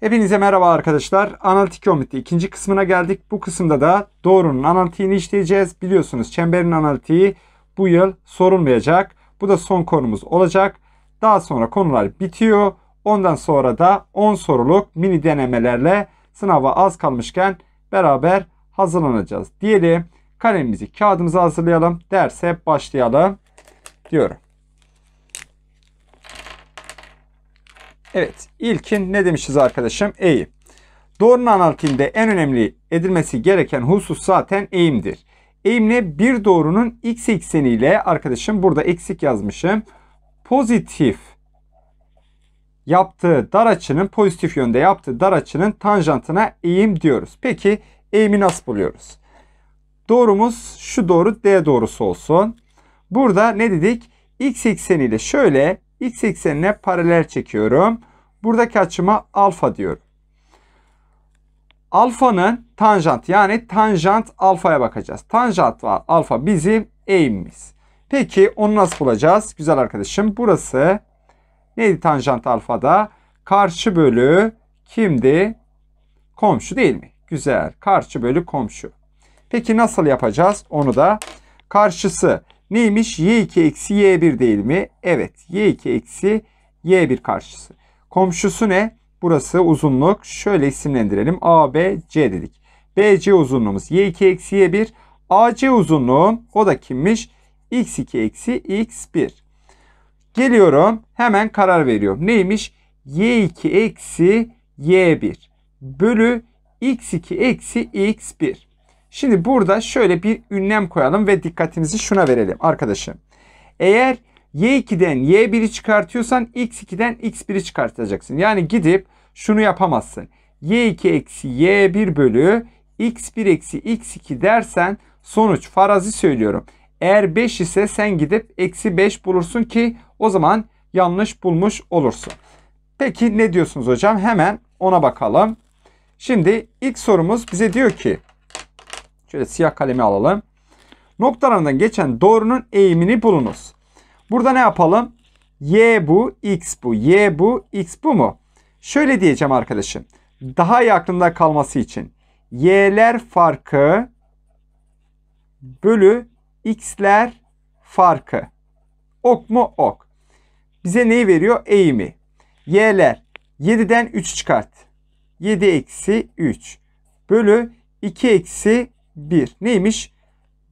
Hepinize merhaba arkadaşlar. Analitik geometri ikinci kısmına geldik. Bu kısımda da doğrunun analitiğini işleyeceğiz. Biliyorsunuz çemberin analitiği bu yıl sorulmayacak. Bu da son konumuz olacak. Daha sonra konular bitiyor. Ondan sonra da 10 soruluk mini denemelerle sınava az kalmışken beraber hazırlanacağız. Diyelim kalemimizi kağıdımıza hazırlayalım. Derse başlayalım diyorum. Evet ilkin ne demişiz arkadaşım? Eğim. Doğrunun analitiğinde en önemli edilmesi gereken husus zaten eğimdir. Eğimle bir doğrunun x ekseniyle arkadaşım burada eksik yazmışım. Pozitif yaptığı dar açının pozitif yönde yaptığı dar açının tanjantına eğim diyoruz. Peki eğimi nasıl buluyoruz? Doğrumuz şu doğru D doğrusu olsun. Burada ne dedik? X ekseniyle şöyle x eksenine paralel çekiyorum. Buradaki açıma alfa diyorum. Alfanın tanjant yani tanjant alfaya bakacağız. Tanjant var alfa bizim eğimimiz. Peki onu nasıl bulacağız? Güzel arkadaşım burası neydi tanjant alfada? Karşı bölü kimdi? Komşu değil mi? Güzel. Karşı bölü komşu. Peki nasıl yapacağız? Onu da karşısı Neymiş? Y2 eksi Y1 değil mi? Evet. Y2 eksi Y1 karşısı. Komşusu ne? Burası uzunluk. Şöyle isimlendirelim. A, B, C dedik. BC uzunluğumuz Y2 eksi Y1. AC uzunluğum o da kimmiş? X2 eksi X1. Geliyorum. Hemen karar veriyorum. Neymiş? Y2 eksi Y1 bölü X2 eksi X1. Şimdi burada şöyle bir ünlem koyalım ve dikkatimizi şuna verelim arkadaşım. Eğer Y2'den Y1'i çıkartıyorsan X2'den X1'i çıkartacaksın. Yani gidip şunu yapamazsın. Y2 eksi Y1 bölü X1 eksi X2 dersen sonuç farazi söylüyorum. Eğer 5 ise sen gidip eksi 5 bulursun ki o zaman yanlış bulmuş olursun. Peki ne diyorsunuz hocam? Hemen ona bakalım. Şimdi ilk sorumuz bize diyor ki Şöyle siyah kalemi alalım. Noktalarından geçen doğrunun eğimini bulunuz. Burada ne yapalım? Y bu, X bu. Y bu, X bu mu? Şöyle diyeceğim arkadaşım. Daha iyi aklımda kalması için. Y'ler farkı bölü X'ler farkı. Ok mu? Ok. Bize neyi veriyor? Eğimi. Y'ler 7'den 3 çıkart. 7 eksi 3 bölü 2 eksi 1. Neymiş?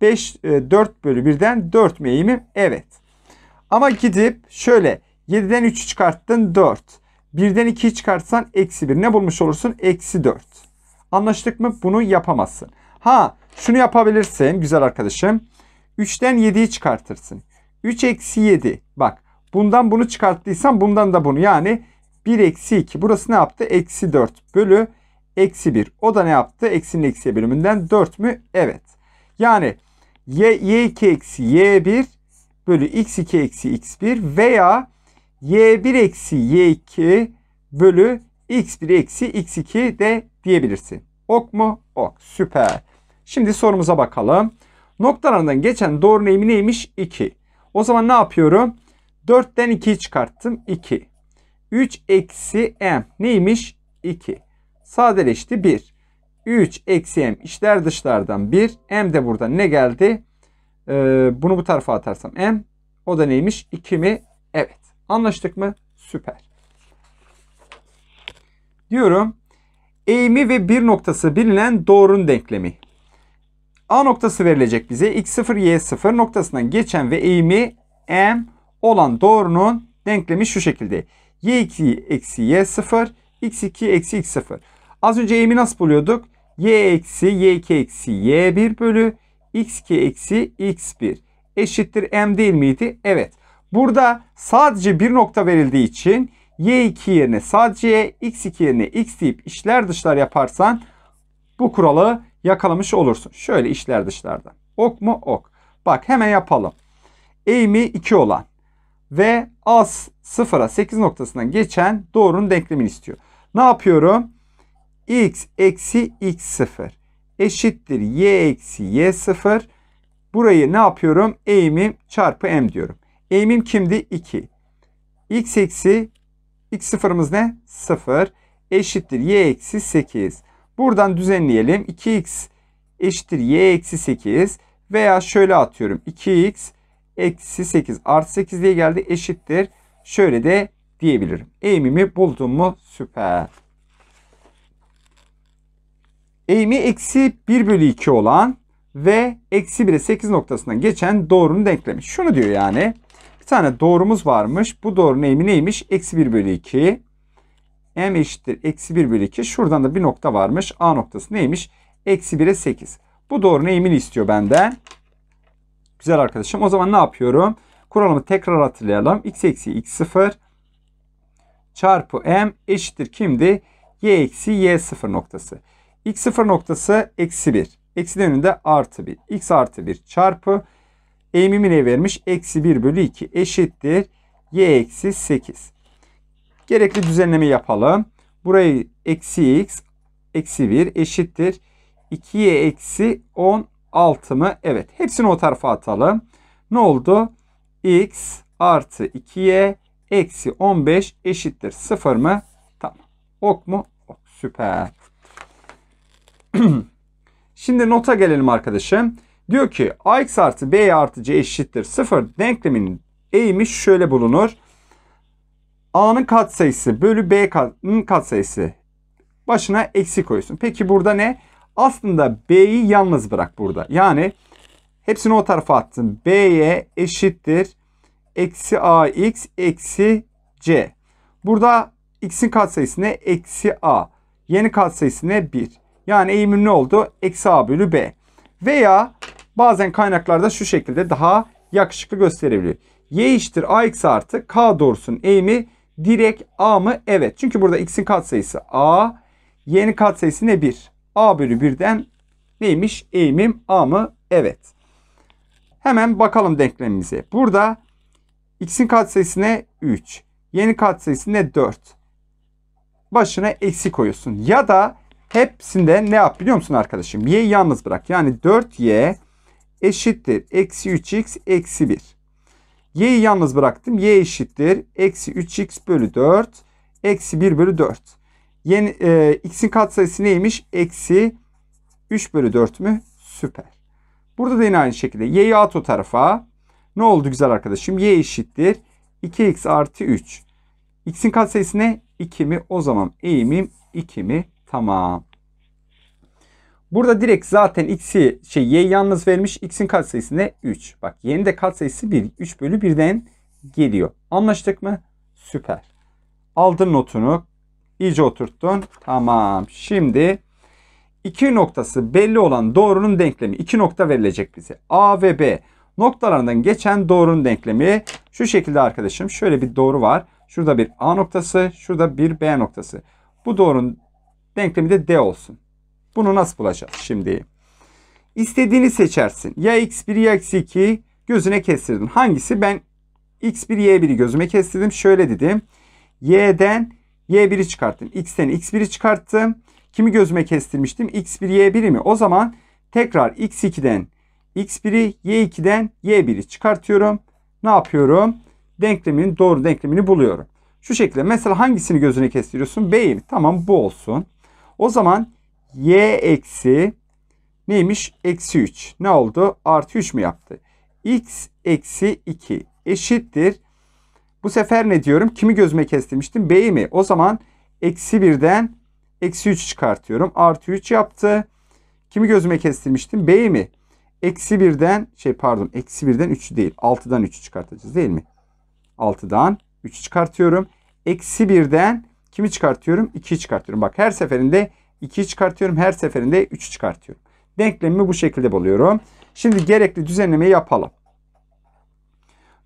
5, 4 e, bölü 1'den 4 mi eğimi? Evet. Ama gidip şöyle 7'den 3'ü çıkarttın 4. 1'den 2'yi çıkartsan eksi 1. Ne bulmuş olursun? Eksi 4. Anlaştık mı? Bunu yapamazsın. Ha şunu yapabilirsin güzel arkadaşım. 3'ten 7'yi çıkartırsın. 3 eksi 7. Bak bundan bunu çıkarttıysan bundan da bunu. Yani 1 eksi 2. Burası ne yaptı? Eksi 4 bölü eksi 1. O da ne yaptı? Eksinin eksiye bölümünden 4 mü? Evet. Yani y, y2 eksi y1 bölü x2 eksi x1 veya y1 eksi y2 bölü x1 eksi x2 de diyebilirsin. Ok mu? Ok. Süper. Şimdi sorumuza bakalım. Noktalarından geçen doğru eğimi neymiş? 2. O zaman ne yapıyorum? 4'ten 2'yi çıkarttım. 2. 3 eksi m neymiş? 2 sadeleşti 1. 3 eksi m içler dışlardan 1. M de burada ne geldi? Ee, bunu bu tarafa atarsam m. O da neymiş? 2 mi? Evet. Anlaştık mı? Süper. Diyorum. Eğimi ve bir noktası bilinen doğrunun denklemi. A noktası verilecek bize. X0, Y0 noktasından geçen ve eğimi M olan doğrunun denklemi şu şekilde. Y2 eksi Y0, X2 eksi X0. Az önce y'mi nasıl buluyorduk? y eksi y2 eksi y1 bölü x2 eksi x1 eşittir m değil miydi? Evet. Burada sadece bir nokta verildiği için y2 yerine sadece y x2 yerine x deyip işler dışlar yaparsan bu kuralı yakalamış olursun. Şöyle işler dışlarda. Ok mu? Ok. Bak hemen yapalım. Eğimi 2 olan ve az 0'a 8 noktasından geçen doğrunun denklemini istiyor. Ne yapıyorum? x eksi x sıfır eşittir y eksi y sıfır. Burayı ne yapıyorum? Eğimim çarpı m diyorum. Eğimim kimdi? 2. x eksi x sıfırımız ne? 0 eşittir y eksi 8. Buradan düzenleyelim. 2x eşittir y eksi 8 veya şöyle atıyorum. 2x eksi 8 artı 8 diye geldi eşittir. Şöyle de diyebilirim. Eğimimi buldum mu? Süper eğimi eksi 1 bölü 2 olan ve eksi 1'e 8 noktasından geçen doğrunun denklemi. Şunu diyor yani. Bir tane doğrumuz varmış. Bu doğrunun eğimi neymiş? Eksi 1 bölü 2. M eşittir eksi 1 bölü 2. Şuradan da bir nokta varmış. A noktası neymiş? Eksi 1'e 8. Bu doğrunun eğimini istiyor benden. Güzel arkadaşım. O zaman ne yapıyorum? Kuralımı tekrar hatırlayalım. X eksi X sıfır çarpı M eşittir kimdi? Y eksi Y sıfır noktası. X sıfır noktası eksi 1. Eksinin önünde artı 1. X artı 1 çarpı eğimimi ne vermiş? Eksi 1 bölü 2 eşittir. Y eksi 8. Gerekli düzenleme yapalım. Burayı eksi x eksi 1 eşittir. y eksi 16 mı? Evet. Hepsini o tarafa atalım. Ne oldu? x artı y eksi 15 eşittir. 0 mı? Tamam. Ok mu? Ok. Süper. Şimdi nota gelelim arkadaşım. Diyor ki ax artı b artı c eşittir 0 denkleminin eğimi şöyle bulunur. a'nın katsayısı bölü b'nin katsayısı başına eksi koyuyorsun. Peki burada ne? Aslında b'yi yalnız bırak burada. Yani hepsini o tarafa attın. b'ye eşittir eksi ax eksi c. Burada x'in katsayısı ne? Eksi a. Yeni katsayısı ne? 1. Yani eğimim ne oldu? Eksi A bölü B. Veya bazen kaynaklarda şu şekilde daha yakışıklı gösterebiliyor. Y eşittir A eksi artı K doğrusunun eğimi direkt A mı? Evet. Çünkü burada X'in katsayısı A. Y'nin katsayısı ne? 1. A bölü 1'den neymiş? Eğimim A mı? Evet. Hemen bakalım denklemimize. Burada X'in katsayısı ne? 3. Y'nin katsayısı ne? 4. Başına eksi koyuyorsun. Ya da Hepsinde ne yap biliyor musun arkadaşım? Y'yi yalnız bırak. Yani 4Y eşittir. Eksi 3X eksi 1. Y'yi yalnız bıraktım. Y eşittir. Eksi 3X bölü 4. Eksi 1 bölü 4. Yeni, e, X'in katsayısı neymiş? Eksi 3 bölü 4 mü? Süper. Burada da yine aynı şekilde. Y'yi at o tarafa. Ne oldu güzel arkadaşım? Y eşittir. 2x artı 3. X'in katsayısı ne? 2 mi? O zaman eğimim 2 mi? Tamam. Burada direkt zaten x'i şey y yalnız vermiş. X'in katsayısı ne? 3. Bak y'nin de katsayısı 1. 3 bölü 1'den geliyor. Anlaştık mı? Süper. Aldın notunu. İyice oturttun. Tamam. Şimdi iki noktası belli olan doğrunun denklemi. iki nokta verilecek bize. A ve B noktalarından geçen doğrunun denklemi. Şu şekilde arkadaşım. Şöyle bir doğru var. Şurada bir A noktası. Şurada bir B noktası. Bu doğrunun Denklemi de D olsun. Bunu nasıl bulacağız şimdi? İstediğini seçersin. Ya x1 ya x2 gözüne kestirdin. Hangisi? Ben x1 y1'i gözüme kestirdim. Şöyle dedim. y'den y1'i çıkarttım. x'ten x1'i çıkarttım. Kimi gözüme kestirmiştim? x1 y1'i mi? O zaman tekrar x2'den x1'i y2'den y1'i çıkartıyorum. Ne yapıyorum? Denklemin doğru denklemini buluyorum. Şu şekilde mesela hangisini gözüne kestiriyorsun? B'yi mi? Tamam bu olsun. O zaman y eksi neymiş? Eksi 3. Ne oldu? Artı 3 mü yaptı? x eksi 2 eşittir. Bu sefer ne diyorum? Kimi gözüme kestirmiştim? B'yi mi? O zaman eksi 1'den eksi 3 çıkartıyorum. Artı 3 yaptı. Kimi gözüme kestirmiştim? B'yi mi? Eksi 1'den şey pardon eksi 1'den 3 değil. 6'dan 3'ü çıkartacağız değil mi? 6'dan 3'ü çıkartıyorum. Eksi 1'den Kimi çıkartıyorum? 2'yi çıkartıyorum. Bak her seferinde 2'yi çıkartıyorum. Her seferinde 3'ü çıkartıyorum. Denklemimi bu şekilde buluyorum. Şimdi gerekli düzenlemeyi yapalım.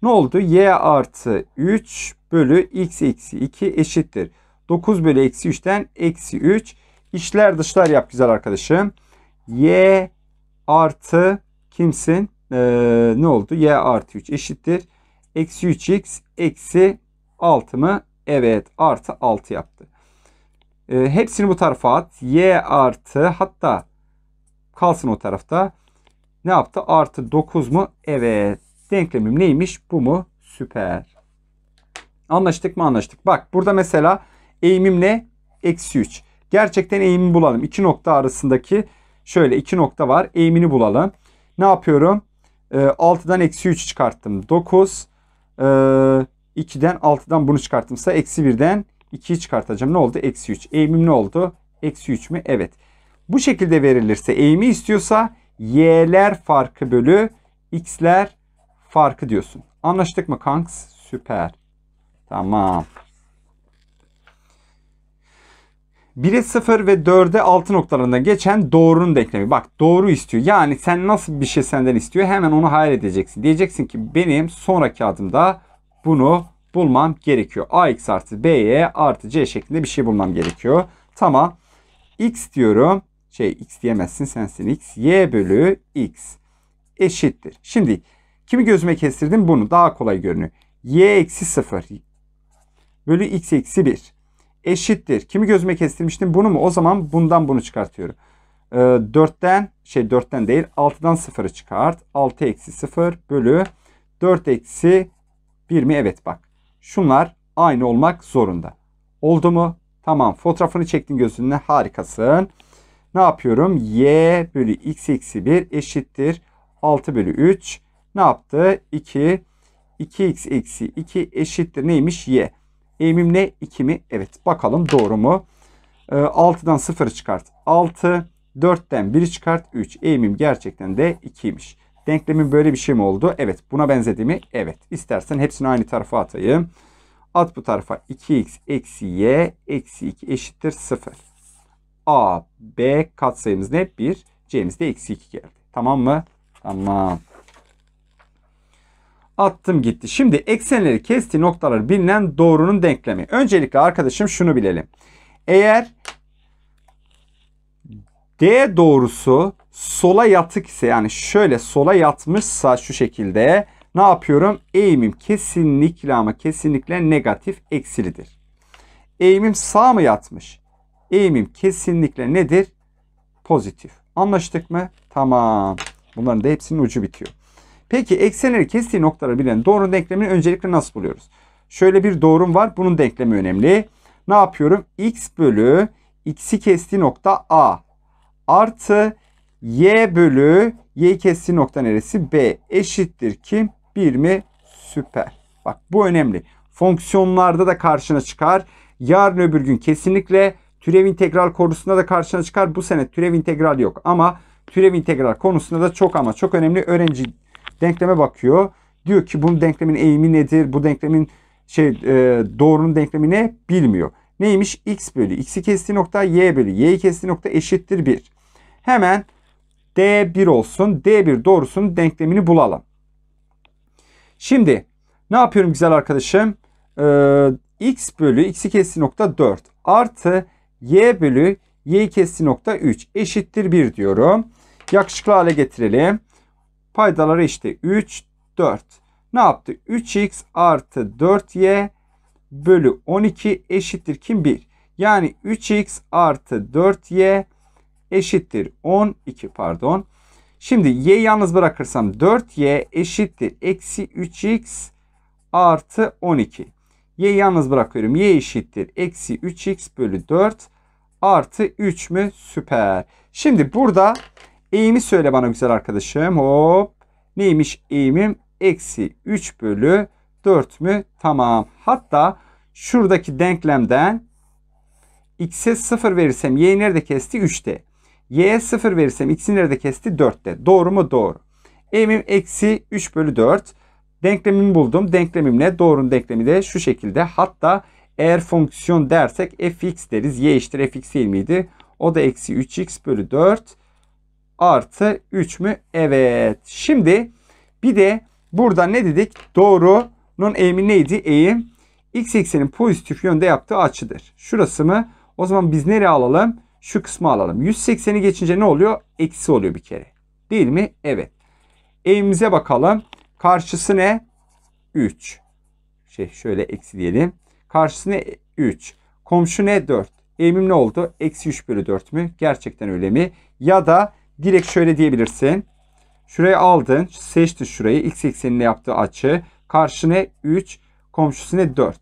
Ne oldu? Y artı 3 bölü x eksi 2 eşittir. 9 bölü eksi 3'ten eksi 3. İşler dışlar yap güzel arkadaşım. Y artı kimsin? Ee, ne oldu? Y artı 3 eşittir. Eksi 3x eksi 6 mı? Evet artı 6 yaptı. E, hepsini bu tarafa at. Y artı hatta kalsın o tarafta. Ne yaptı? Artı 9 mu? Evet. Denklemim neymiş? Bu mu? Süper. Anlaştık mı? Anlaştık. Bak burada mesela eğimim ne? Eksi 3. Gerçekten eğimi bulalım. İki nokta arasındaki şöyle iki nokta var. Eğimini bulalım. Ne yapıyorum? E, ee, 6'dan eksi 3 çıkarttım. 9. E, ee, 2'den 6'dan bunu çıkarttımsa eksi 1'den 2'yi çıkartacağım. Ne oldu? Eksi 3. Eğimim ne oldu? Eksi 3 mü? Evet. Bu şekilde verilirse eğimi istiyorsa y'ler farkı bölü x'ler farkı diyorsun. Anlaştık mı kanks? Süper. Tamam. 1'e 0 ve 4'e 6 noktalarında geçen doğrunun denklemi. Bak doğru istiyor. Yani sen nasıl bir şey senden istiyor hemen onu hayal edeceksin. Diyeceksin ki benim sonraki adımda bunu bulmam gerekiyor. AX artı BY artı C şeklinde bir şey bulmam gerekiyor. Tamam. X diyorum. Şey X diyemezsin sensin X. Y bölü X eşittir. Şimdi kimi gözüme kestirdim? Bunu daha kolay görünüyor. Y eksi 0 bölü X eksi 1 eşittir. Kimi gözüme kestirmiştim? Bunu mu? O zaman bundan bunu çıkartıyorum. Ee, 4'ten şey 4'ten değil 6'dan 0'ı çıkart. 6 eksi 0 bölü 4 eksi bir mi? Evet bak. Şunlar aynı olmak zorunda. Oldu mu? Tamam. Fotoğrafını çektin gözünle. Harikasın. Ne yapıyorum? Y bölü x eksi 1 eşittir. 6 bölü 3. Ne yaptı? 2. 2x eksi 2 eşittir. Neymiş? Y. Eğimim ne? 2 mi? Evet. Bakalım doğru mu? 6'dan ee, 0 çıkart. 6. 4'ten 1 çıkart. 3. Eğimim gerçekten de 2'ymiş. Denklemin böyle bir şey mi oldu? Evet. Buna benzedi mi? Evet. İstersen hepsini aynı tarafa atayım. At bu tarafa 2x eksi y eksi 2 eşittir 0. A, B katsayımız ne? 1. C'miz de eksi 2 geldi. Tamam mı? Tamam. Attım gitti. Şimdi eksenleri kestiği noktalar bilinen doğrunun denklemi. Öncelikle arkadaşım şunu bilelim. Eğer D doğrusu sola yatık ise yani şöyle sola yatmışsa şu şekilde ne yapıyorum? Eğimim kesinlikle ama kesinlikle negatif eksilidir. Eğimim sağ mı yatmış? Eğimim kesinlikle nedir? Pozitif. Anlaştık mı? Tamam. Bunların da hepsinin ucu bitiyor. Peki eksenleri kestiği noktaları bilen doğru denklemini öncelikle nasıl buluyoruz? Şöyle bir doğrum var. Bunun denklemi önemli. Ne yapıyorum? x bölü x'i kestiği nokta a artı y bölü y kestiği nokta neresi? B eşittir ki 1 mi? Süper. Bak bu önemli. Fonksiyonlarda da karşına çıkar. Yarın öbür gün kesinlikle türev integral konusunda da karşına çıkar. Bu sene türev integral yok ama türev integral konusunda da çok ama çok önemli. Öğrenci denkleme bakıyor. Diyor ki bunun denklemin eğimi nedir? Bu denklemin şey e, doğrunun denklemi ne? Bilmiyor. Neymiş? x bölü x'i kestiği nokta y bölü y'yi kestiği nokta eşittir 1. Hemen D1 olsun. D1 doğrusunun denklemini bulalım. Şimdi ne yapıyorum güzel arkadaşım? Ee, x bölü x kesti nokta 4 artı y bölü y kesti nokta 3 eşittir 1 diyorum. Yakışıklı hale getirelim. Paydaları işte 3, 4. Ne yaptı? 3x artı 4y bölü 12 eşittir kim? 1. Yani 3x artı 4y eşittir 12 pardon. Şimdi y yalnız bırakırsam 4y eşittir eksi 3x artı 12. Y yalnız bırakıyorum. Y eşittir eksi 3x bölü 4 artı 3 mü? Süper. Şimdi burada eğimi söyle bana güzel arkadaşım. Hop. Neymiş eğimim? Eksi 3 bölü 4 mü? Tamam. Hatta şuradaki denklemden x'e 0 verirsem y nerede kesti? 3'te. Y'ye 0 verirsem x'i nerede kesti? 4'te. Doğru mu? Doğru. Eğimim eksi 3 bölü 4. Denklemimi buldum. Denklemimle doğrunun denklemi de şu şekilde. Hatta eğer fonksiyon dersek fx deriz. Y eşittir fx değil miydi? O da eksi 3x bölü 4 artı 3 mü? Evet. Şimdi bir de burada ne dedik? Doğrunun eğimi neydi? Eğim x eksenin pozitif yönde yaptığı açıdır. Şurası mı? O zaman biz nereye alalım? şu kısmı alalım. 180'i geçince ne oluyor? Eksi oluyor bir kere. Değil mi? Evet. Eğimize bakalım. Karşısı ne? 3. Şey şöyle eksi diyelim. Karşısı ne? 3. Komşu ne? 4. Eğimim ne oldu? Eksi 3 bölü 4 mü? Gerçekten öyle mi? Ya da direkt şöyle diyebilirsin. Şurayı aldın. Seçtin şurayı. X eksenine yaptığı açı. Karşı ne? 3. Komşusu ne? 4.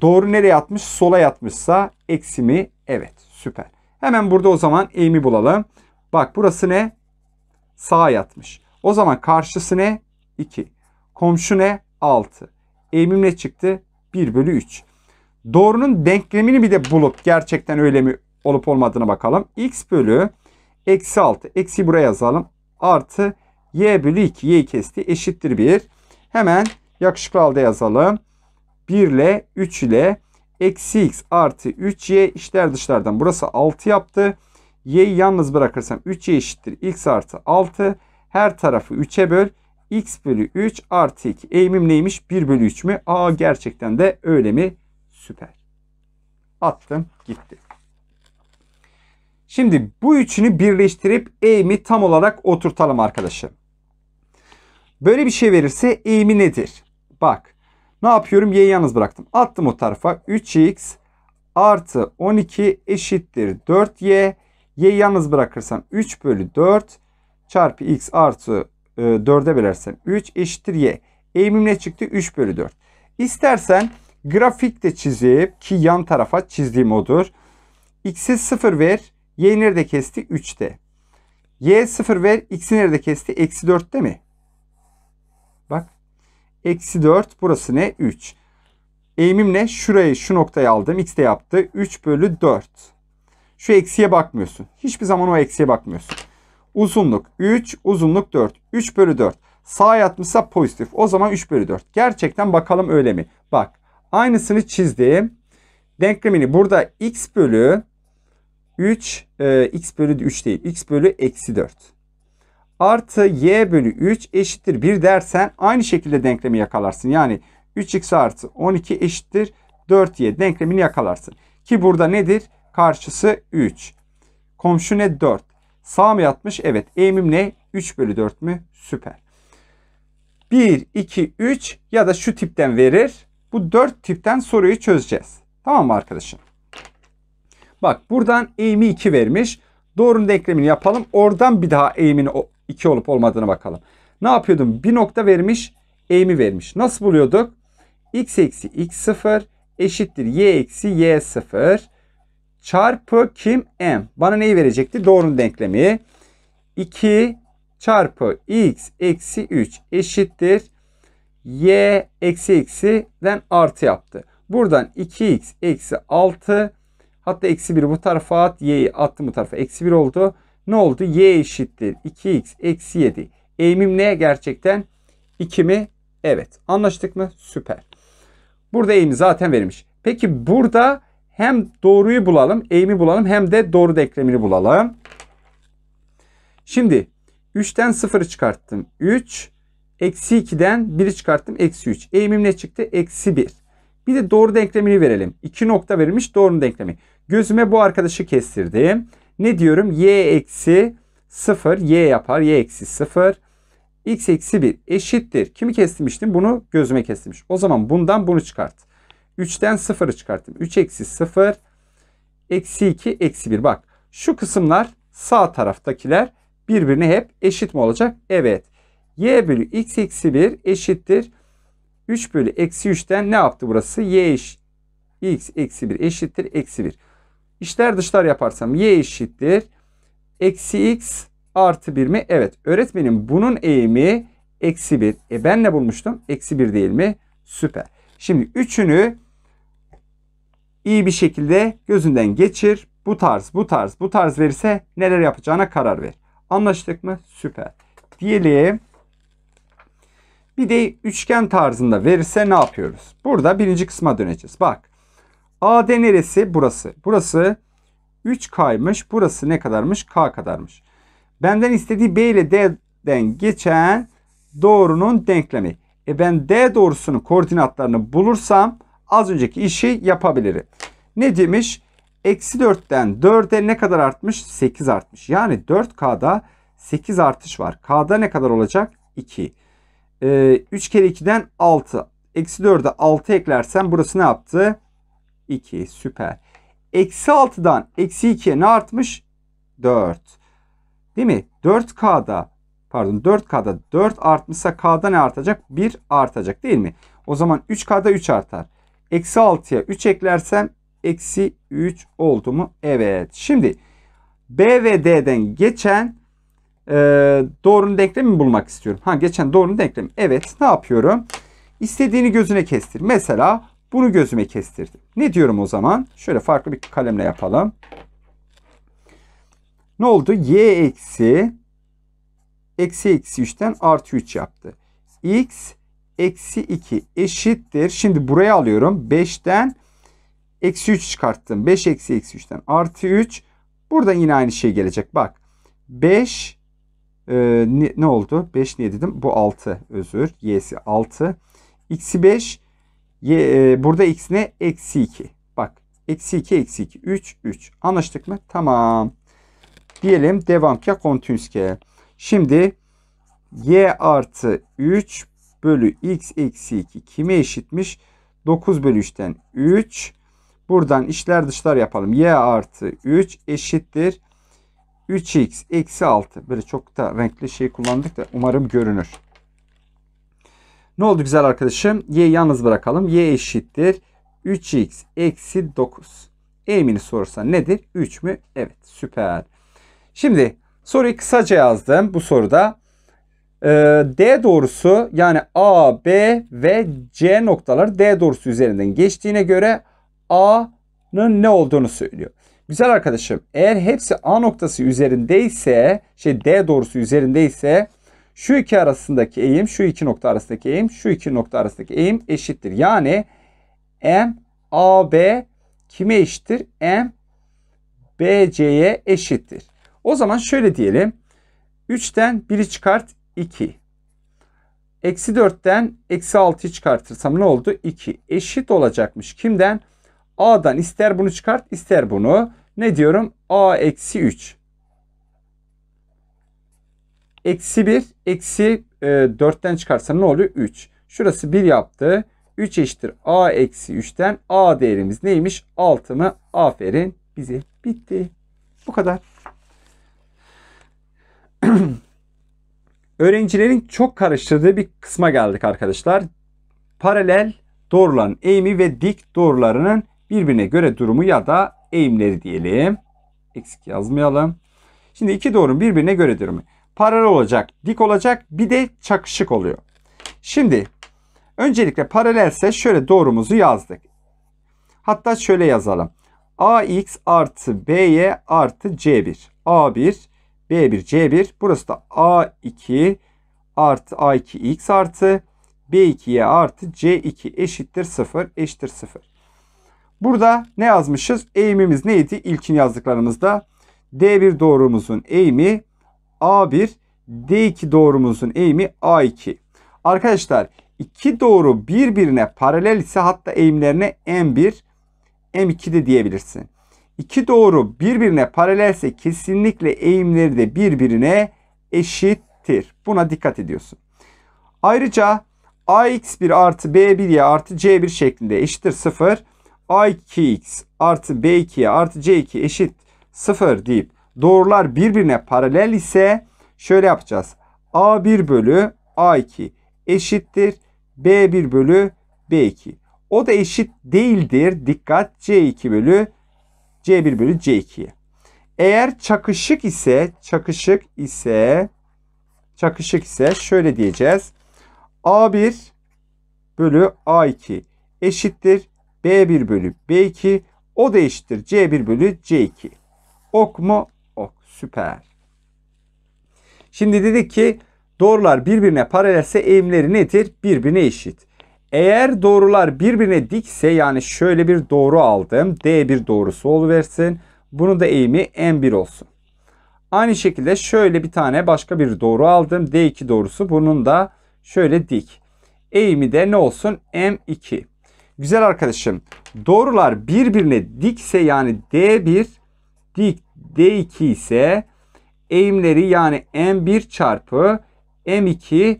Doğru nereye atmış? Sola yatmışsa eksi mi? Evet. Süper. Hemen burada o zaman eğimi bulalım. Bak burası ne? Sağa yatmış. O zaman karşısı ne? 2. Komşu ne? 6. Eğimim ne çıktı? 1 bölü 3. Doğrunun denklemini bir de bulup gerçekten öyle mi olup olmadığına bakalım. x bölü eksi 6. Eksi buraya yazalım. Artı y bölü 2. y kesti. Eşittir 1. Hemen yakışıklı halde yazalım. 1 ile 3 ile Eksi x artı 3y işler dışlardan. Burası 6 yaptı. y'yi yalnız bırakırsam 3y eşittir x artı 6. Her tarafı 3'e böl. x bölü 3 artı 2. Eğimim neymiş? 1 bölü 3 mü? Aa gerçekten de öyle mi? Süper. Attım gitti. Şimdi bu üçünü birleştirip eğimi tam olarak oturtalım arkadaşım. Böyle bir şey verirse eğimi nedir? Bak ne yapıyorum? Y'yi yalnız bıraktım. Attım o tarafa. 3x artı 12 eşittir 4y. Y'yi yalnız bırakırsam 3 bölü 4 çarpı x artı e, 4'e bölersem 3 eşittir y. Eğimim ne çıktı? 3 bölü 4. İstersen grafik de çizip ki yan tarafa çizdiğim odur. X'e 0 ver. Y nerede kesti? 3'te. Y 0 ver. X'i nerede kesti? Eksi 4'te mi? Eksi 4 burası ne? 3. Eğimim ne? Şurayı şu noktaya aldım. X de yaptı. 3 bölü 4. Şu eksiye bakmıyorsun. Hiçbir zaman o eksiye bakmıyorsun. Uzunluk 3, uzunluk 4. 3 bölü 4. Sağa yatmışsa pozitif. O zaman 3 bölü 4. Gerçekten bakalım öyle mi? Bak aynısını çizdim. Denklemini burada x bölü 3, e, x bölü 3 değil. x bölü eksi 4 artı y bölü 3 eşittir 1 dersen aynı şekilde denklemi yakalarsın. Yani 3x artı 12 eşittir 4y denklemini yakalarsın. Ki burada nedir? Karşısı 3. Komşu ne? 4. Sağ mı yatmış? Evet. Eğimim ne? 3 bölü 4 mü? Süper. 1, 2, 3 ya da şu tipten verir. Bu 4 tipten soruyu çözeceğiz. Tamam mı arkadaşım? Bak buradan eğimi 2 vermiş. Doğrunun denklemini yapalım. Oradan bir daha eğimini 2 olup olmadığına bakalım. Ne yapıyordum? Bir nokta vermiş, eğimi vermiş. Nasıl buluyorduk? x eksi x0 eşittir y eksi y0 çarpı kim m. Bana neyi verecekti? Doğrunun denklemi. 2 çarpı x eksi 3 eşittir y eksi eksiden artı yaptı. Buradan 2x eksi 6 hatta eksi 1 bu tarafa at y'yi attım bu tarafa eksi 1 oldu. Ne oldu? Y eşittir 2x eksi 7. Eğimim ne gerçekten? 2 mi? Evet. Anlaştık mı? Süper. Burada eğimi zaten verilmiş. Peki burada hem doğruyu bulalım, eğimi bulalım hem de doğru denklemini bulalım. Şimdi 3'ten 0'ı çıkarttım. 3. Eksi 2'den 1'i çıkarttım. Eksi 3. Eğimim ne çıktı? Eksi 1. Bir de doğru denklemini verelim. 2 nokta verilmiş doğru denklemi. Gözüme bu arkadaşı kestirdim. Ne diyorum? Y eksi 0 y yapar. Y eksi 0 x eksi 1 eşittir. Kimi kestirmiştim? Bunu gözüme kestirmiş. O zaman bundan bunu çıkart. 3'ten 0'ı çıkarttım. 3 eksi 0 eksi 2 eksi 1. Bak şu kısımlar sağ taraftakiler birbirine hep eşit mi olacak? Evet. y bölü x eksi 1 eşittir. 3 bölü eksi 3'ten ne yaptı burası? y eş, x eksi 1 eşittir eksi 1. İşler dışlar yaparsam y eşittir. Eksi x artı 1 mi? Evet. Öğretmenim bunun eğimi eksi 1. E ben ne bulmuştum? Eksi 1 değil mi? Süper. Şimdi üçünü iyi bir şekilde gözünden geçir. Bu tarz, bu tarz, bu tarz verirse neler yapacağına karar ver. Anlaştık mı? Süper. Diyelim. Bir de üçgen tarzında verirse ne yapıyoruz? Burada birinci kısma döneceğiz. Bak. AD neresi? Burası. Burası 3K'ymış. Burası ne kadarmış? K kadarmış. Benden istediği B ile D'den geçen doğrunun denklemi. E ben D doğrusunun koordinatlarını bulursam az önceki işi yapabilirim. Ne demiş? Eksi 4'ten 4'e ne kadar artmış? 8 artmış. Yani 4K'da 8 artış var. K'da ne kadar olacak? 2. Ee, 3 kere 2'den 6. Eksi 4'e 6 eklersen burası ne yaptı? 2 süper. Eksi 6'dan eksi 2'ye ne artmış? 4. Değil mi? 4K'da pardon 4K'da 4 artmışsa K'da ne artacak? 1 artacak değil mi? O zaman 3K'da 3 artar. Eksi 6'ya 3 eklersem eksi 3 oldu mu? Evet. Şimdi B ve D'den geçen e, doğrunun denklemi bulmak istiyorum. Ha geçen doğrunun denklemi. Evet ne yapıyorum? İstediğini gözüne kestir. Mesela bunu gözüme kestirdim. Ne diyorum o zaman? Şöyle farklı bir kalemle yapalım. Ne oldu? Y eksi eksi eksi 3'ten artı 3 yaptı. X eksi 2 eşittir. Şimdi buraya alıyorum. 5'ten eksi 3 çıkarttım. 5 eksi eksi 3'ten artı 3. Burada yine aynı şey gelecek. Bak 5 e, ne, ne oldu? 5 niye dedim? Bu 6 özür. Y'si 6. X'i 5 Y, e, burada x ne? Eksi 2. Bak. Eksi 2, eksi 2. 3, 3. Anlaştık mı? Tamam. Diyelim devam ki continuous ki. Şimdi y artı 3 bölü x eksi 2 kime eşitmiş? 9 bölü 3'ten 3. Buradan işler dışlar yapalım. y artı 3 eşittir. 3x eksi 6. Böyle çok da renkli şey kullandık da umarım görünür. Ne oldu güzel arkadaşım? Y yalnız bırakalım. Y eşittir. 3x eksi 9. Eğimini sorursa nedir? 3 mü? Evet süper. Şimdi soruyu kısaca yazdım bu soruda. Ee, D doğrusu yani A, B ve C noktaları D doğrusu üzerinden geçtiğine göre A'nın ne olduğunu söylüyor. Güzel arkadaşım eğer hepsi A noktası üzerindeyse şey D doğrusu üzerindeyse şu iki arasındaki eğim, şu iki nokta arasındaki eğim, şu iki nokta arasındaki eğim eşittir. Yani M AB kime eşittir? M BC'ye eşittir. O zaman şöyle diyelim. 3'ten 1'i çıkart 2. Eksi 4'ten eksi 6'yı çıkartırsam ne oldu? 2. Eşit olacakmış. Kimden? A'dan ister bunu çıkart ister bunu. Ne diyorum? A eksi 3. Eksi 1, eksi e, 4'ten çıkarsa ne oluyor? 3. Şurası 1 yaptı. 3 eşittir a eksi 3'ten a değerimiz neymiş? 6 mı? Aferin bize bitti. Bu kadar. Öğrencilerin çok karıştırdığı bir kısma geldik arkadaşlar. Paralel doğruların eğimi ve dik doğrularının birbirine göre durumu ya da eğimleri diyelim. Eksik yazmayalım. Şimdi iki doğrunun birbirine göre durumu paralel olacak, dik olacak bir de çakışık oluyor. Şimdi öncelikle paralelse şöyle doğrumuzu yazdık. Hatta şöyle yazalım. AX artı BY artı C1. A1, B1, C1. Burası da A2 artı A2X artı B2Y artı C2 eşittir 0 eşittir 0. Burada ne yazmışız? Eğimimiz neydi? İlkin yazdıklarımızda D1 doğrumuzun eğimi A1, D2 doğrumuzun eğimi A2. Arkadaşlar iki doğru birbirine paralel ise hatta eğimlerine M1, M2 de diyebilirsin. İki doğru birbirine paralelse kesinlikle eğimleri de birbirine eşittir. Buna dikkat ediyorsun. Ayrıca ax1 artı b1'ye artı c1 şeklinde eşittir 0. a2x artı b2'ye artı c2 eşit 0 deyip doğrular birbirine paralel ise şöyle yapacağız. A1 bölü A2 eşittir B1 bölü B2. O da eşit değildir. Dikkat C2 bölü C1 bölü C2'ye. Eğer çakışık ise çakışık ise çakışık ise şöyle diyeceğiz. A1 bölü A2 eşittir B1 bölü B2 o da eşittir C1 bölü C2. Ok mu? Süper. Şimdi dedik ki doğrular birbirine paralelse eğimleri nedir? Birbirine eşit. Eğer doğrular birbirine dikse yani şöyle bir doğru aldım. D 1 doğrusu oluversin. Bunun da eğimi M1 olsun. Aynı şekilde şöyle bir tane başka bir doğru aldım. D2 doğrusu bunun da şöyle dik. Eğimi de ne olsun? M2. Güzel arkadaşım doğrular birbirine dikse yani D1 dik D2 ise eğimleri yani M1 çarpı M2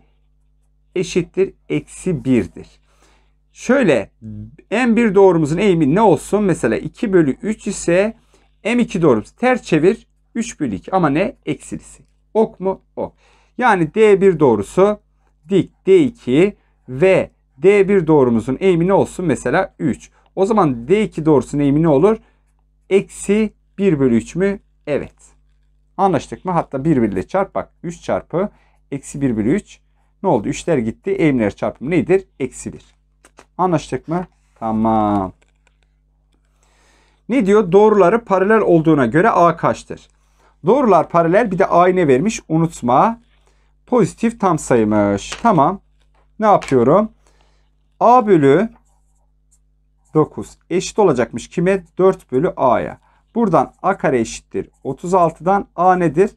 eşittir eksi 1'dir. Şöyle M1 doğrumuzun eğimi ne olsun? Mesela 2 bölü 3 ise M2 doğrumuz ters çevir 3 bölü 2 ama ne? Eksilisi. Ok mu? Ok. Yani D1 doğrusu dik D2 ve D1 doğrumuzun eğimi ne olsun? Mesela 3. O zaman D2 doğrusunun eğimi ne olur? Eksi 1 bölü 3 mü? Evet. Anlaştık mı? Hatta 1 bölü çarp bak. 3 çarpı eksi 1 bölü 3. Ne oldu? 3'ler gitti. Eğimler çarpımı nedir? Eksi 1. Anlaştık mı? Tamam. Ne diyor? Doğruları paralel olduğuna göre A kaçtır? Doğrular paralel bir de A ne vermiş? Unutma. Pozitif tam sayımış. Tamam. Ne yapıyorum? A bölü 9 eşit olacakmış kime? 4 bölü A'ya. Buradan a kare eşittir 36'dan a nedir?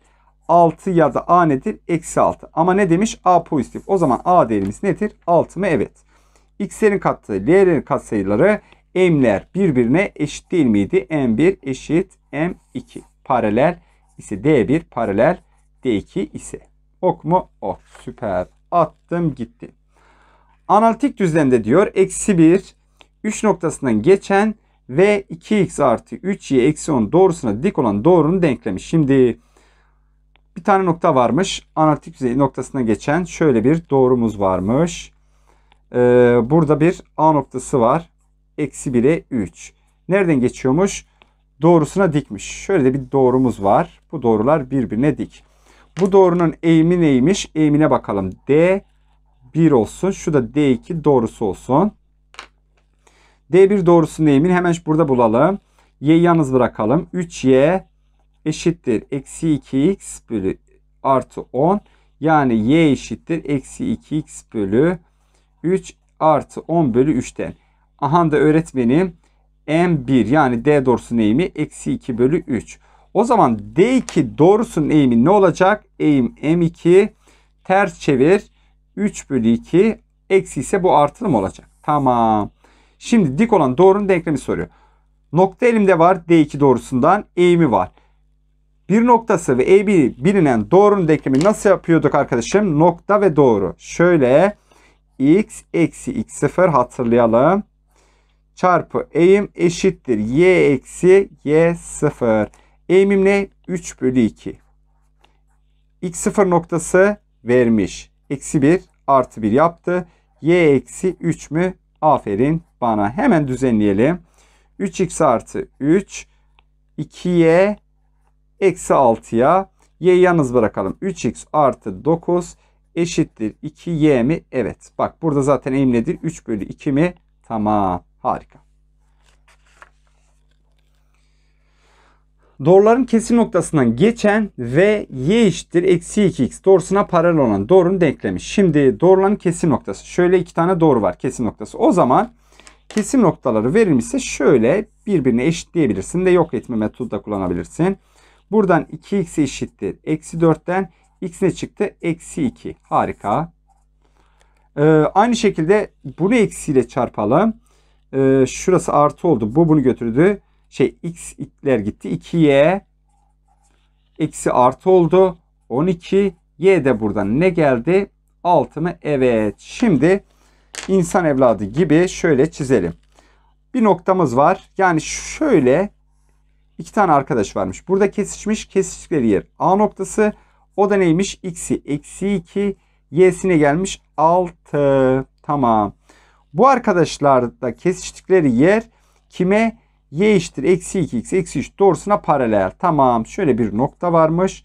6 ya da a nedir? Eksi 6. Ama ne demiş? a pozitif. O zaman a değerimiz nedir? 6 mı? Evet. X'lerin kattığı L'lerin katsayıları M'ler birbirine eşit değil miydi? M1 eşit M2. Paralel ise D1 paralel D2 ise. Ok mu? Ok. Süper. Attım gitti. Analitik düzlemde diyor. Eksi 1 3 noktasından geçen ve 2x artı 3y eksi 10 doğrusuna dik olan doğrunun denklemi. Şimdi bir tane nokta varmış. Analitik düzey noktasına geçen şöyle bir doğrumuz varmış. Ee, burada bir A noktası var. Eksi 1'e 3. Nereden geçiyormuş? Doğrusuna dikmiş. Şöyle de bir doğrumuz var. Bu doğrular birbirine dik. Bu doğrunun eğimi neymiş? Eğimine bakalım. D 1 olsun. Şu da D2 doğrusu olsun. D1 doğrusu neyimin hemen burada bulalım. Y yalnız bırakalım. 3Y eşittir. Eksi 2X bölü artı 10. Yani Y eşittir. Eksi 2X bölü 3 artı 10 bölü 3'ten. Aha da öğretmenim M1 yani D doğrusunun eğimi eksi 2 bölü 3. O zaman D2 doğrusunun eğimi ne olacak? Eğim M2 ters çevir 3 bölü 2 eksi ise bu artılım olacak. Tamam. Şimdi dik olan doğrunun denklemi soruyor. Nokta elimde var D2 doğrusundan eğimi var. Bir noktası ve eğimi bilinen doğrunun denklemi nasıl yapıyorduk arkadaşım? Nokta ve doğru. Şöyle x eksi x sıfır hatırlayalım. Çarpı eğim eşittir. y eksi y sıfır. Eğimim ne? 3 bölü 2. x sıfır noktası vermiş. Eksi 1 artı 1 yaptı. y eksi 3 mü? Aferin bana. Hemen düzenleyelim. 3x artı 3 2y eksi 6'ya y yalnız bırakalım. 3x artı 9 eşittir 2y mi? Evet. Bak burada zaten eğim nedir? 3 bölü 2 mi? Tamam. Harika. Doğruların kesim noktasından geçen ve y eşittir eksi 2x doğrusuna paralel olan doğrunun denklemi. Şimdi doğruların kesim noktası. Şöyle iki tane doğru var kesim noktası. O zaman kesim noktaları verilmişse şöyle birbirine eşitleyebilirsin de yok etme metodu da kullanabilirsin. Buradan 2x eşittir. Eksi 4'ten x ne çıktı? Eksi 2. Harika. Ee, aynı şekilde bunu eksiyle çarpalım. Ee, şurası artı oldu. Bu bunu götürdü şey x'ler gitti. 2y eksi artı oldu. 12 y de buradan ne geldi? 6 mı? Evet. Şimdi insan evladı gibi şöyle çizelim. Bir noktamız var. Yani şöyle iki tane arkadaş varmış. Burada kesişmiş. Kesiştikleri yer A noktası. O da neymiş? X'i eksi 2. Y'sine gelmiş 6. Tamam. Bu arkadaşlar da kesiştikleri yer kime? y eşittir eksi 2x eksi 3 doğrusuna paralel. Tamam şöyle bir nokta varmış.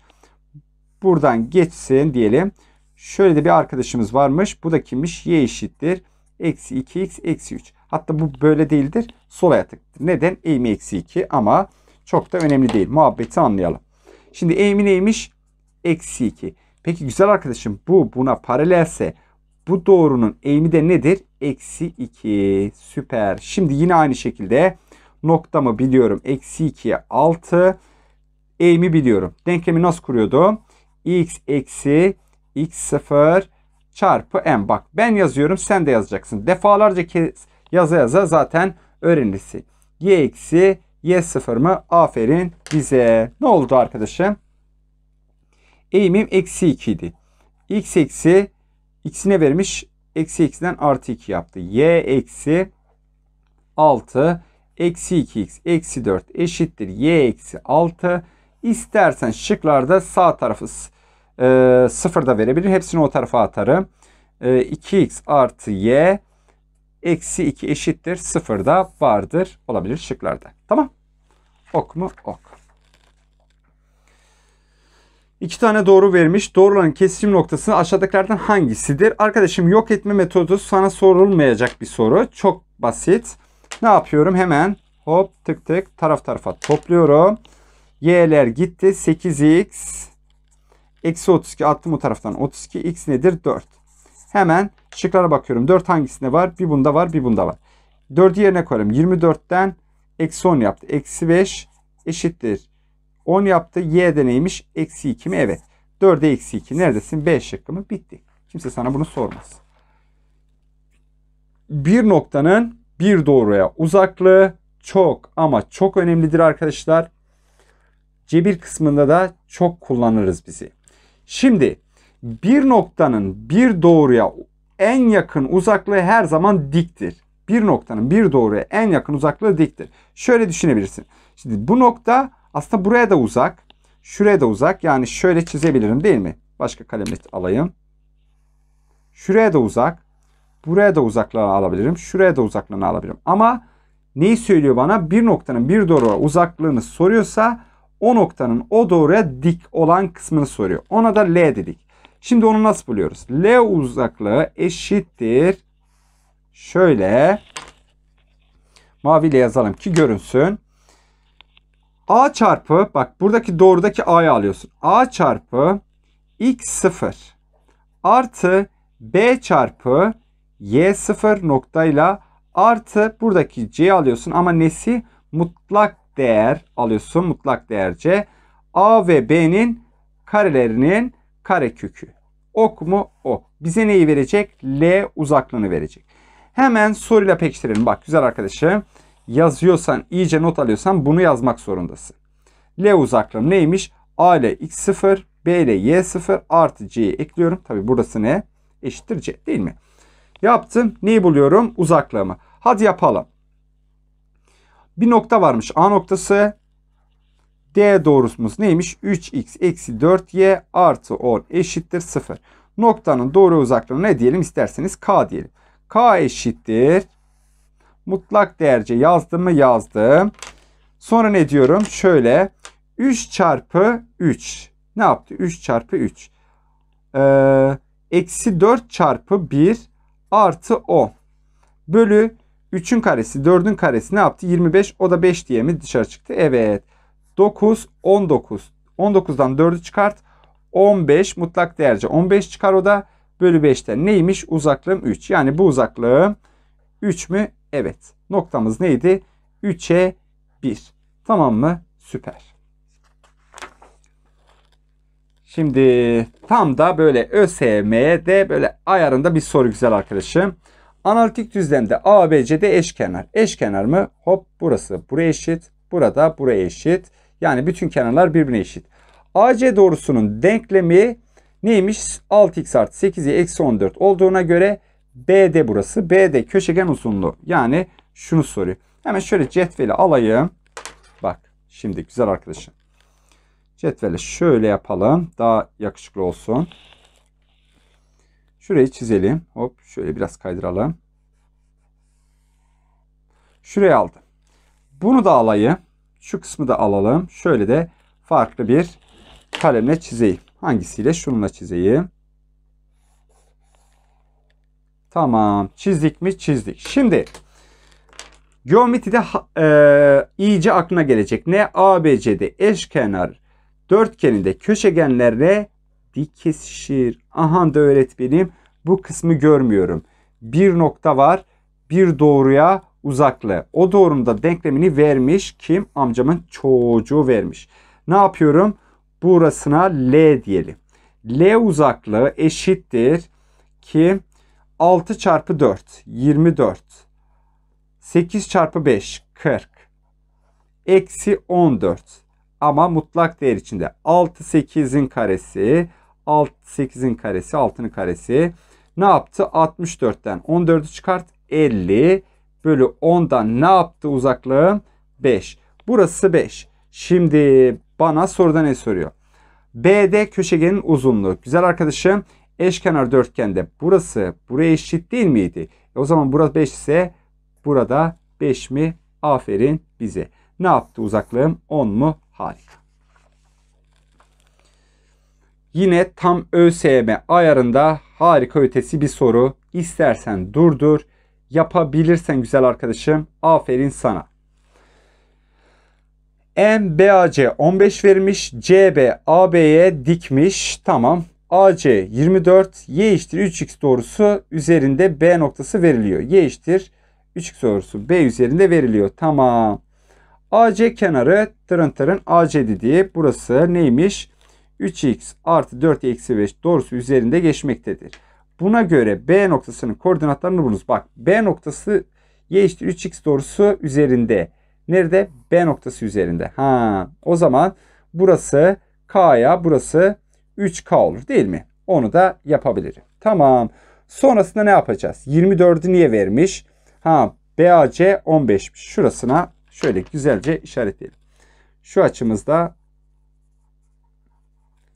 Buradan geçsin diyelim. Şöyle de bir arkadaşımız varmış. Bu da kimmiş? y eşittir eksi 2x eksi 3. Hatta bu böyle değildir. Sol yatıktır. Neden? Eğimi eksi 2 ama çok da önemli değil. Muhabbeti anlayalım. Şimdi eğimi neymiş? Eksi 2. Peki güzel arkadaşım bu buna paralelse bu doğrunun eğimi de nedir? Eksi 2. Süper. Şimdi yine aynı şekilde Noktamı biliyorum. Eksi 2'ye 6. Eğimi biliyorum. Denklemi nasıl kuruyordu? x eksi x0 çarpı m. Bak ben yazıyorum sen de yazacaksın. Defalarca kez yaza yaza zaten öğrenirsin. y eksi y0 mı? Aferin bize. Ne oldu arkadaşım? Eğimim eksi 2 idi. x eksi x ne vermiş? Eksi x'den artı 2 yaptı. y eksi 6 eksi 2x eksi 4 eşittir y eksi 6. İstersen şıklarda sağ tarafı e, sıfırda verebilir. Hepsini o tarafa atarım. E, 2x artı y eksi 2 eşittir sıfırda vardır olabilir şıklarda. Tamam. Ok mu? Ok. İki tane doğru vermiş. Doğru Doğruların kesişim noktası aşağıdakilerden hangisidir? Arkadaşım yok etme metodu sana sorulmayacak bir soru. Çok basit. Ne yapıyorum? Hemen hop tık tık taraf tarafa topluyorum. Y'ler gitti. 8x eksi 32 attım o taraftan. 32 x nedir? 4. Hemen şıklara bakıyorum. 4 hangisinde var? Bir bunda var, bir bunda var. 4'ü yerine koyalım. 24'ten eksi 10 yaptı. Eksi 5 eşittir. 10 yaptı. Y deneymiş Eksi 2 mi? Evet. 4'e eksi 2. Neredesin? B şıkkı mı? Bitti. Kimse sana bunu sormaz. Bir noktanın bir doğruya uzaklığı çok ama çok önemlidir arkadaşlar. Cebir kısmında da çok kullanırız bizi. Şimdi bir noktanın bir doğruya en yakın uzaklığı her zaman diktir. Bir noktanın bir doğruya en yakın uzaklığı diktir. Şöyle düşünebilirsin. Şimdi bu nokta aslında buraya da uzak. Şuraya da uzak. Yani şöyle çizebilirim değil mi? Başka kalemle alayım. Şuraya da uzak. Buraya da uzaklığını alabilirim. Şuraya da uzaklığını alabilirim. Ama neyi söylüyor bana? Bir noktanın bir doğruya uzaklığını soruyorsa o noktanın o doğruya dik olan kısmını soruyor. Ona da L dedik. Şimdi onu nasıl buluyoruz? L uzaklığı eşittir. Şöyle maviyle yazalım ki görünsün. A çarpı bak buradaki doğrudaki A'yı alıyorsun. A çarpı x sıfır artı B çarpı y sıfır noktayla artı buradaki c alıyorsun ama nesi mutlak değer alıyorsun mutlak değerce a ve b'nin karelerinin karekökü. Ok mu? Ok. Bize neyi verecek? L uzaklığını verecek. Hemen soruyla pekiştirelim. Bak güzel arkadaşım. Yazıyorsan, iyice not alıyorsan bunu yazmak zorundasın. L uzaklığı neymiş? A ile x0, B ile y0 artı c'yi ekliyorum. Tabi burası ne? Eşittir c değil mi? Yaptım. Neyi buluyorum? Uzaklığımı. Hadi yapalım. Bir nokta varmış. A noktası. D doğrusumuz neymiş? 3x eksi 4y artı 10 eşittir 0. Noktanın doğru uzaklığı ne diyelim isterseniz k diyelim. k eşittir. Mutlak değerce yazdım mı yazdım. Sonra ne diyorum? Şöyle 3 çarpı 3. Ne yaptı? 3 çarpı 3. Ee, eksi 4 çarpı 1 artı o bölü 3'ün karesi 4'ün karesi ne yaptı? 25 o da 5 diye mi dışarı çıktı? Evet. 9 19. 19'dan 4'ü çıkart. 15 mutlak değerce 15 çıkar o da bölü 5'te neymiş? Uzaklığım 3. Yani bu uzaklığım 3 mü? Evet. Noktamız neydi? 3'e 1. Tamam mı? Süper. Şimdi Tam da böyle ÖSYM'ye de böyle ayarında bir soru güzel arkadaşım. Analitik düzlemde ABC'de eşkenar. Eşkenar mı? Hop burası buraya eşit. Burada buraya eşit. Yani bütün kenarlar birbirine eşit. AC doğrusunun denklemi neymiş? 6x artı 8y eksi 14 olduğuna göre BD burası. BD köşegen uzunluğu. Yani şunu soruyor. Hemen şöyle cetveli alayım. Bak şimdi güzel arkadaşım. Cetveli şöyle yapalım. Daha yakışıklı olsun. Şurayı çizelim. Hop şöyle biraz kaydıralım. Şuraya aldım. Bunu da alayım. Şu kısmı da alalım. Şöyle de farklı bir kalemle çizeyim. Hangisiyle? Şununla çizeyim. Tamam. Çizdik mi? Çizdik. Şimdi geometride e, iyice aklına gelecek. Ne? ABC'de eşkenar dörtgeninde köşegenlerle dik dikişir. Aha da öğretmenim bu kısmı görmüyorum. Bir nokta var. Bir doğruya uzaklığı. O doğrunun da denklemini vermiş. Kim? Amcamın çocuğu vermiş. Ne yapıyorum? Burasına L diyelim. L uzaklığı eşittir ki 6 çarpı 4 24 8 çarpı 5 40 eksi 14 ama mutlak değer içinde. 6 8'in karesi, 6 8'in karesi, 6'nın karesi. Ne yaptı? 64'ten 14'ü çıkart. 50 bölü 10'dan ne yaptı uzaklığım? 5. Burası 5. Şimdi bana soruda ne soruyor? BD köşegenin uzunluğu. Güzel arkadaşım eşkenar dörtgende burası buraya eşit değil miydi? E o zaman burası 5 ise burada 5 mi? Aferin bize. Ne yaptı uzaklığım? 10 mu? Harika. Yine tam ÖSYM ayarında harika ötesi bir soru. İstersen durdur. Yapabilirsen güzel arkadaşım. Aferin sana. MBAC 15 verilmiş. CB AB'ye dikmiş. Tamam. AC 24. Y eşittir 3x doğrusu üzerinde B noktası veriliyor. Y eşittir 3x doğrusu B üzerinde veriliyor. Tamam. AC kenarı tırın tırın AC diye burası neymiş? 3x artı 4 eksi 5 doğrusu üzerinde geçmektedir. Buna göre B noktasının koordinatlarını bulunuz. Bak B noktası y eşittir 3x doğrusu üzerinde. Nerede? B noktası üzerinde. Ha, o zaman burası K'ya burası 3K olur değil mi? Onu da yapabilirim. Tamam. Sonrasında ne yapacağız? 24'ü niye vermiş? Ha BAC 15'miş. Şurasına şöyle güzelce işaretleyelim. Şu açımızda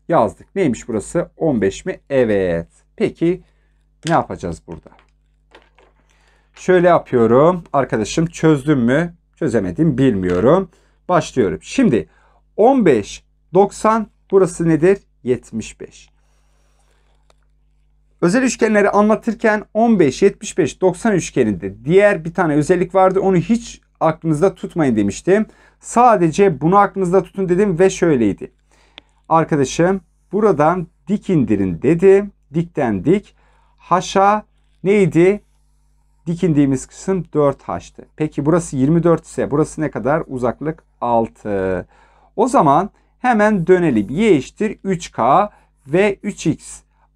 yazdık. Neymiş burası? 15 mi? Evet. Peki ne yapacağız burada? Şöyle yapıyorum. Arkadaşım çözdüm mü? Çözemedim bilmiyorum. Başlıyorum. Şimdi 15, 90 burası nedir? 75. Özel üçgenleri anlatırken 15, 75, 90 üçgeninde diğer bir tane özellik vardı. Onu hiç aklınızda tutmayın demiştim. Sadece bunu aklınızda tutun dedim ve şöyleydi. Arkadaşım buradan dik indirin dedim. Dikten dik. Haşa neydi? Dik indiğimiz kısım 4 haştı. Peki burası 24 ise burası ne kadar? Uzaklık 6. O zaman hemen dönelim. Y eşittir 3K ve 3X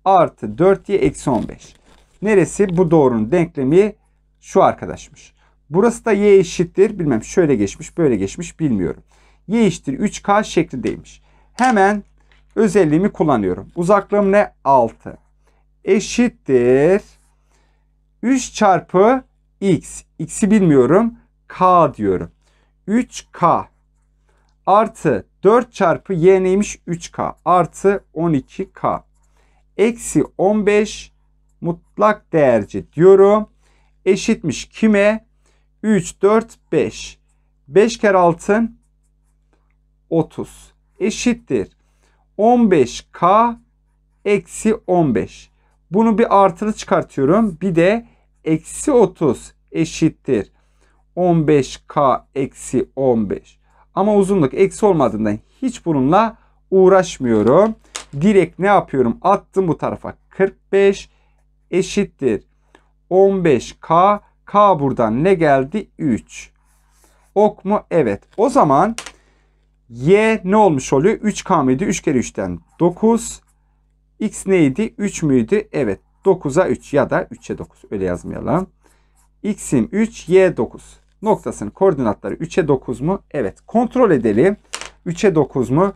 artı 4Y eksi 15. Neresi? Bu doğrunun denklemi şu arkadaşmış. Burası da y eşittir. Bilmem şöyle geçmiş böyle geçmiş bilmiyorum. Y eşittir 3k şeklindeymiş. Hemen özelliğimi kullanıyorum. Uzaklığım ne? 6. Eşittir. 3 çarpı x. X'i bilmiyorum. K diyorum. 3k artı 4 çarpı y neymiş? 3k artı 12k. Eksi 15 mutlak değerci diyorum. Eşitmiş kime? 3, 4, 5. 5 kere 6 30 eşittir. 15K eksi 15. Bunu bir artılı çıkartıyorum. Bir de eksi 30 eşittir. 15K eksi 15. Ama uzunluk eksi olmadığından hiç bununla uğraşmıyorum. Direkt ne yapıyorum? Attım bu tarafa. 45 eşittir. 15K K buradan ne geldi? 3. Ok mu? Evet. O zaman Y ne olmuş oluyor? 3K mıydı? 3 kere 3'ten 9. X neydi? 3 müydü? Evet. 9'a 3 ya da 3'e 9. Öyle yazmayalım. X'im 3, Y 9. Noktasının koordinatları 3'e 9 mu? Evet. Kontrol edelim. 3'e 9 mu?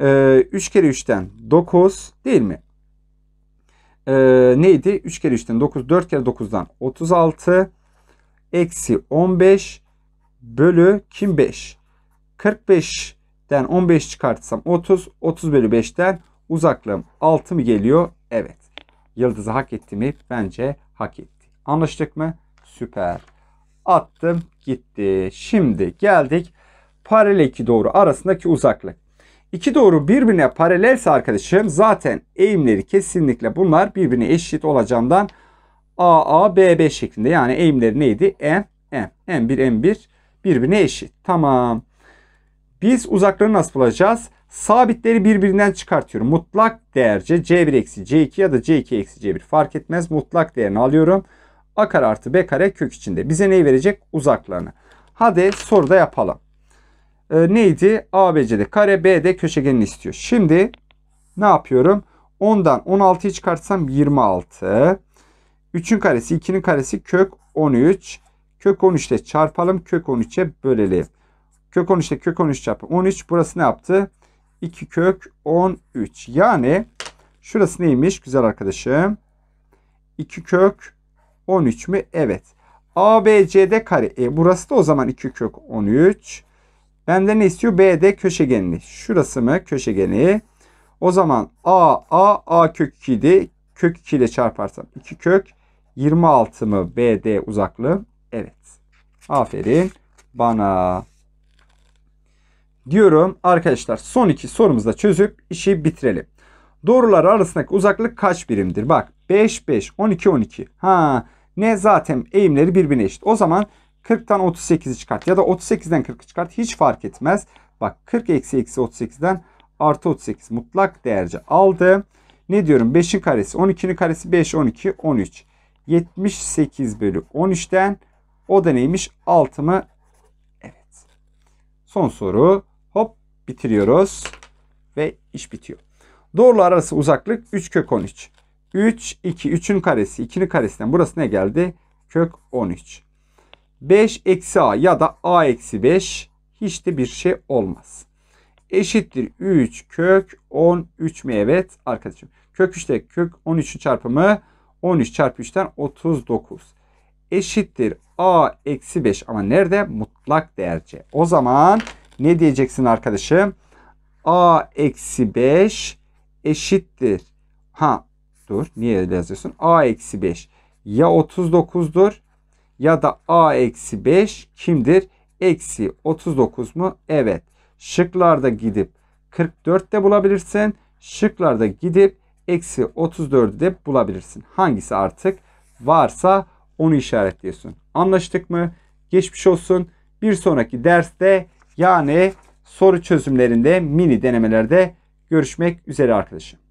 Ee, 3 kere 3'ten 9 değil mi? Ee, neydi? 3 kere 3'ten 9. 4 kere 9'dan 36 eksi 15 bölü kim 5? 45'ten 15 çıkartırsam 30. 30 bölü 5'ten uzaklığım 6 mı geliyor? Evet. Yıldızı hak etti mi? Bence hak etti. Anlaştık mı? Süper. Attım gitti. Şimdi geldik paralel iki doğru arasındaki uzaklık. İki doğru birbirine paralelse arkadaşım zaten eğimleri kesinlikle bunlar birbirine eşit olacağından AA, BB şeklinde. Yani eğimleri neydi? M, M. M1, M1 birbirine eşit. Tamam. Biz uzakları nasıl bulacağız? Sabitleri birbirinden çıkartıyorum. Mutlak değerce C1 eksi C2 ya da C2 eksi C1 fark etmez. Mutlak değerini alıyorum. A kare artı B kare kök içinde. Bize neyi verecek? Uzaklarını. Hadi soruda yapalım. Ee, neydi? ABC'de kare B'de köşegenini istiyor. Şimdi ne yapıyorum? 10'dan 16'yı çıkartsam 26. 3'ün karesi 2'nin karesi kök 13. Kök 13 ile çarpalım. Kök 13'e bölelim. Kök 13 ile kök 13 çarpı 13. Burası ne yaptı? 2 kök 13. Yani şurası neymiş güzel arkadaşım? 2 kök 13 mü? Evet. ABCD kare. E burası da o zaman 2 kök 13. Benden ne istiyor? BD köşegenini. Şurası mı? Köşegeni. O zaman A, A, A kök 2 idi. Kök 2 ile çarparsam 2 kök 26 mı BD uzaklığı? Evet. Aferin bana. Diyorum arkadaşlar son iki sorumuzu da çözüp işi bitirelim. Doğrular arasındaki uzaklık kaç birimdir? Bak 5, 5, 12, 12. Ha ne zaten eğimleri birbirine eşit. O zaman 40'tan 38'i çıkart ya da 38'den 40'ı çıkart hiç fark etmez. Bak 40 eksi eksi 38'den artı 38 mutlak değerce aldı. Ne diyorum 5'in karesi 12'nin karesi 5, 12, 13. 78 bölü 13'ten o da neymiş 6 mı? Evet. Son soru. Hop bitiriyoruz. Ve iş bitiyor. Doğrular arası uzaklık 3 kök 13. 3, 2, 3'ün karesi, 2'nin karesinden burası ne geldi? Kök 13. 5 eksi a ya da a eksi 5 hiç de bir şey olmaz. Eşittir 3 kök 13 mi? Evet arkadaşım. Kök 3'te kök 13'ün çarpımı 13 çarpı 3'ten 39 eşittir a eksi 5 ama nerede? Mutlak değerce. O zaman ne diyeceksin arkadaşım? a eksi 5 eşittir. Ha dur niye yazıyorsun? a eksi 5 ya 39'dur ya da a eksi 5 kimdir? Eksi 39 mu? Evet. Şıklarda gidip 44 de bulabilirsin. Şıklarda gidip eksi 34'ü de bulabilirsin. Hangisi artık varsa onu işaretliyorsun. Anlaştık mı? Geçmiş olsun. Bir sonraki derste yani soru çözümlerinde mini denemelerde görüşmek üzere arkadaşım.